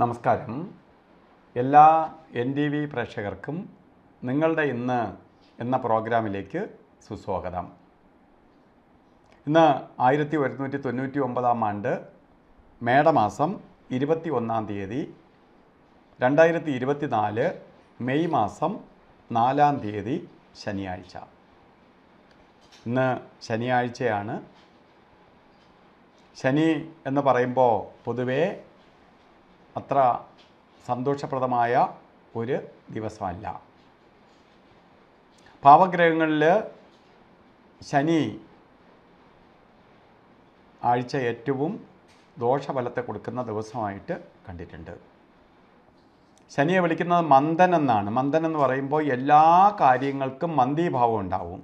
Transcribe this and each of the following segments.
നമസ്കാരം എല്ലാ N T V പ്രേക്ഷകർക്കും നിങ്ങളുടെ ഇന്ന് എന്ന പ്രോഗ്രാമിലേക്ക് സുസ്വാഗതം ഇന്ന് ആയിരത്തി ഒരുന്നൂറ്റി തൊണ്ണൂറ്റി ഒമ്പതാം ആണ്ട് മേടമാസം ഇരുപത്തി ഒന്നാം തീയതി രണ്ടായിരത്തി ഇരുപത്തി നാല് മെയ് മാസം നാലാം തീയതി ശനിയാഴ്ച ഇന്ന് ശനിയാഴ്ചയാണ് ശനി എന്ന് പറയുമ്പോൾ പൊതുവേ അത്ര സന്തോഷപ്രദമായ ഒരു ദിവസമല്ല പാവഗ്രഹങ്ങളിൽ ശനി ആഴ്ച ഏറ്റവും ദോഷഫലത്തെ കൊടുക്കുന്ന ദിവസമായിട്ട് കണ്ടിട്ടുണ്ട് ശനിയെ വിളിക്കുന്നത് മന്ദൻ എന്നാണ് മന്ദൻ എന്ന് പറയുമ്പോൾ എല്ലാ കാര്യങ്ങൾക്കും മന്ദീഭാവം ഉണ്ടാവും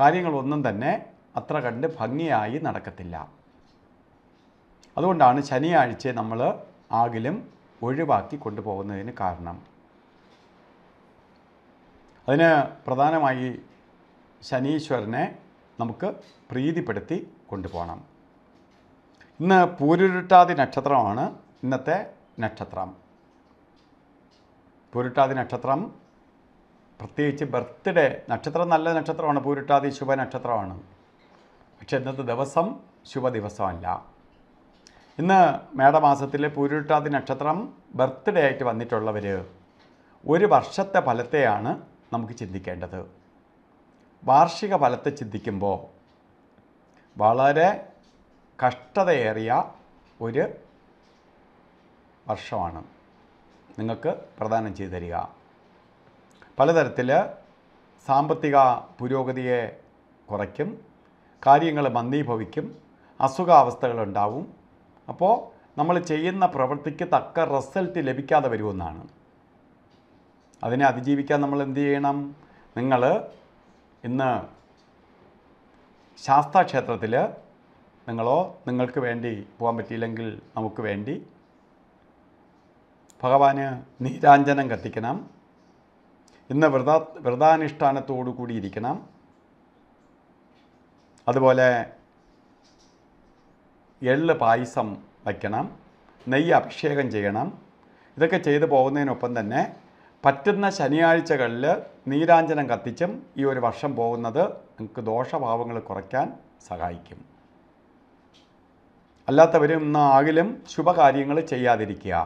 കാര്യങ്ങളൊന്നും തന്നെ അത്ര കണ്ട് ഭംഗിയായി നടക്കത്തില്ല അതുകൊണ്ടാണ് ശനിയാഴ്ച നമ്മൾ ആകിലും ഒഴിവാക്കി കൊണ്ടുപോകുന്നതിന് കാരണം അതിന് പ്രധാനമായി ശനീശ്വരനെ നമുക്ക് പ്രീതിപ്പെടുത്തി കൊണ്ടുപോകണം ഇന്ന് പൂരുരുട്ടാതി നക്ഷത്രമാണ് ഇന്നത്തെ നക്ഷത്രം പൂരുട്ടാതി നക്ഷത്രം പ്രത്യേകിച്ച് ബർത്ത്ഡേ നക്ഷത്രം നല്ല നക്ഷത്രമാണ് പൂരുട്ടാതി ശുഭ നക്ഷത്രമാണ് പക്ഷെ ഇന്നത്തെ ദിവസം ശുഭ ദിവസമല്ല ഇന്ന് മേടമാസത്തിലെ പൂരുട്ടാതി നക്ഷത്രം ബർത്ത്ഡേ ആയിട്ട് വന്നിട്ടുള്ളവർ ഒരു വർഷത്തെ ഫലത്തെയാണ് നമുക്ക് ചിന്തിക്കേണ്ടത് വാർഷിക ഫലത്തെ ചിന്തിക്കുമ്പോൾ വളരെ കഷ്ടതയേറിയ ഒരു വർഷമാണ് നിങ്ങൾക്ക് പ്രദാനം ചെയ്തു തരിക പലതരത്തിൽ സാമ്പത്തിക പുരോഗതിയെ കുറയ്ക്കും കാര്യങ്ങൾ മന്ദീഭവിക്കും അസുഖാവസ്ഥകളുണ്ടാവും അപ്പോൾ നമ്മൾ ചെയ്യുന്ന പ്രവൃത്തിക്ക് തക്ക റിസൾട്ട് ലഭിക്കാതെ വരുമെന്നാണ് അതിനെ അതിജീവിക്കാൻ നമ്മൾ എന്ത് ചെയ്യണം നിങ്ങൾ ഇന്ന് ശാസ്താ നിങ്ങളോ നിങ്ങൾക്ക് വേണ്ടി പോകാൻ പറ്റിയില്ലെങ്കിൽ നമുക്ക് വേണ്ടി ഭഗവാന് നീരാഞ്ജനം കത്തിക്കണം ഇന്ന് വ്രത വ്രതാനുഷ്ഠാനത്തോടു കൂടിയിരിക്കണം അതുപോലെ എള്ള് പായസം വയ്ക്കണം നെയ്യ് അഭിഷേകം ചെയ്യണം ഇതൊക്കെ ചെയ്തു പോകുന്നതിനൊപ്പം തന്നെ പറ്റുന്ന ശനിയാഴ്ചകളിൽ നീരാഞ്ജനം കത്തിച്ചും ഈ ഒരു വർഷം പോകുന്നത് നിങ്ങൾക്ക് ദോഷഭാവങ്ങൾ കുറയ്ക്കാൻ സഹായിക്കും അല്ലാത്തവരും ഇന്ന് ആകിലും ശുഭകാര്യങ്ങൾ ചെയ്യാതിരിക്കുക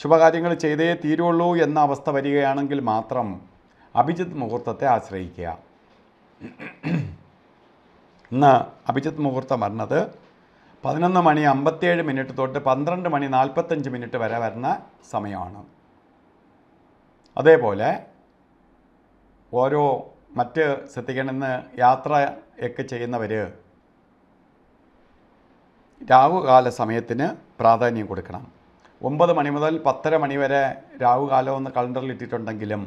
ശുഭകാര്യങ്ങൾ ചെയ്തേ തീരുള്ളൂ എന്ന അവസ്ഥ വരികയാണെങ്കിൽ മാത്രം അഭിജിത്ത് മുഹൂർത്തത്തെ ആശ്രയിക്കുക ഇന്ന് അഭിജിത്ത് മുഹൂർത്തം പറഞ്ഞത് പതിനൊന്ന് മണി അമ്പത്തിയേഴ് മിനിറ്റ് തൊട്ട് പന്ത്രണ്ട് മണി നാൽപ്പത്തഞ്ച് മിനിറ്റ് വരെ വരുന്ന സമയമാണ് അതേപോലെ ഓരോ മറ്റ് ശ്രദ്ധിക്കണമെന്ന് യാത്രയൊക്കെ ചെയ്യുന്നവർ രാഹുകാല സമയത്തിന് പ്രാധാന്യം കൊടുക്കണം ഒമ്പത് മണി മുതൽ പത്തര മണി വരെ രാഹുകാലം ഒന്ന് കലണ്ടറിൽ ഇട്ടിട്ടുണ്ടെങ്കിലും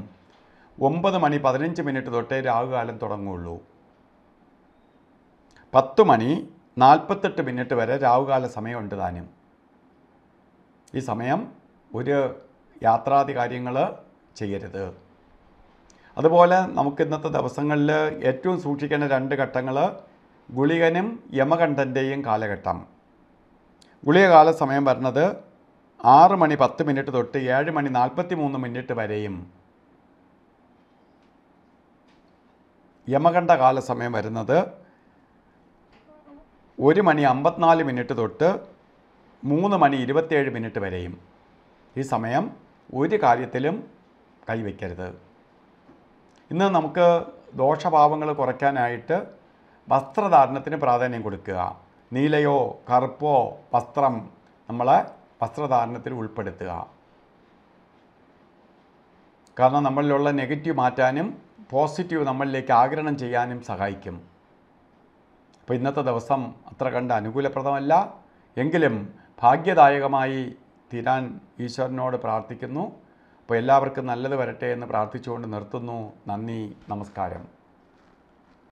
ഒമ്പത് മണി പതിനഞ്ച് മിനിറ്റ് തൊട്ടേ രാവുകാലം തുടങ്ങുകയുള്ളൂ പത്ത് മണി നാൽപ്പത്തെട്ട് മിനിറ്റ് വരെ രാവുകാല സമയമുണ്ട് താനും ഈ സമയം ഒരു യാത്രാതി കാര്യങ്ങൾ ചെയ്യരുത് അതുപോലെ നമുക്ക് ഇന്നത്തെ ദിവസങ്ങളിൽ ഏറ്റവും സൂക്ഷിക്കേണ്ട രണ്ട് ഘട്ടങ്ങൾ ഗുളികനും യമകണ്ഠൻ്റെയും കാലഘട്ടം ഗുളികകാല സമയം വരുന്നത് ആറ് മണി പത്ത് മിനിറ്റ് തൊട്ട് ഏഴ് മണി നാൽപ്പത്തി മൂന്ന് മിനിറ്റ് വരെയും യമകണ്ഠ കാല സമയം വരുന്നത് ഒരു മണി അമ്പത്തിനാല് മിനിറ്റ് തൊട്ട് മൂന്ന് മണി ഇരുപത്തേഴ് മിനിറ്റ് വരെയും ഈ സമയം ഒരു കാര്യത്തിലും കൈവയ്ക്കരുത് ഇന്ന് നമുക്ക് ദോഷഭാവങ്ങൾ കുറയ്ക്കാനായിട്ട് വസ്ത്രധാരണത്തിന് പ്രാധാന്യം കൊടുക്കുക നീലയോ കറുപ്പോ വസ്ത്രം നമ്മളെ വസ്ത്രധാരണത്തിൽ ഉൾപ്പെടുത്തുക കാരണം നമ്മളിലുള്ള നെഗറ്റീവ് മാറ്റാനും പോസിറ്റീവ് നമ്മളിലേക്ക് ആഗ്രഹം ചെയ്യാനും സഹായിക്കും അപ്പോൾ ഇന്നത്തെ ദിവസം അത്ര കണ്ട് അനുകൂലപ്രദമല്ല എങ്കിലും ഭാഗ്യദായകമായി തീരാൻ ഈശ്വരനോട് പ്രാർത്ഥിക്കുന്നു അപ്പോൾ എല്ലാവർക്കും നല്ലത് വരട്ടെ എന്ന് പ്രാർത്ഥിച്ചുകൊണ്ട് നിർത്തുന്നു നന്ദി നമസ്കാരം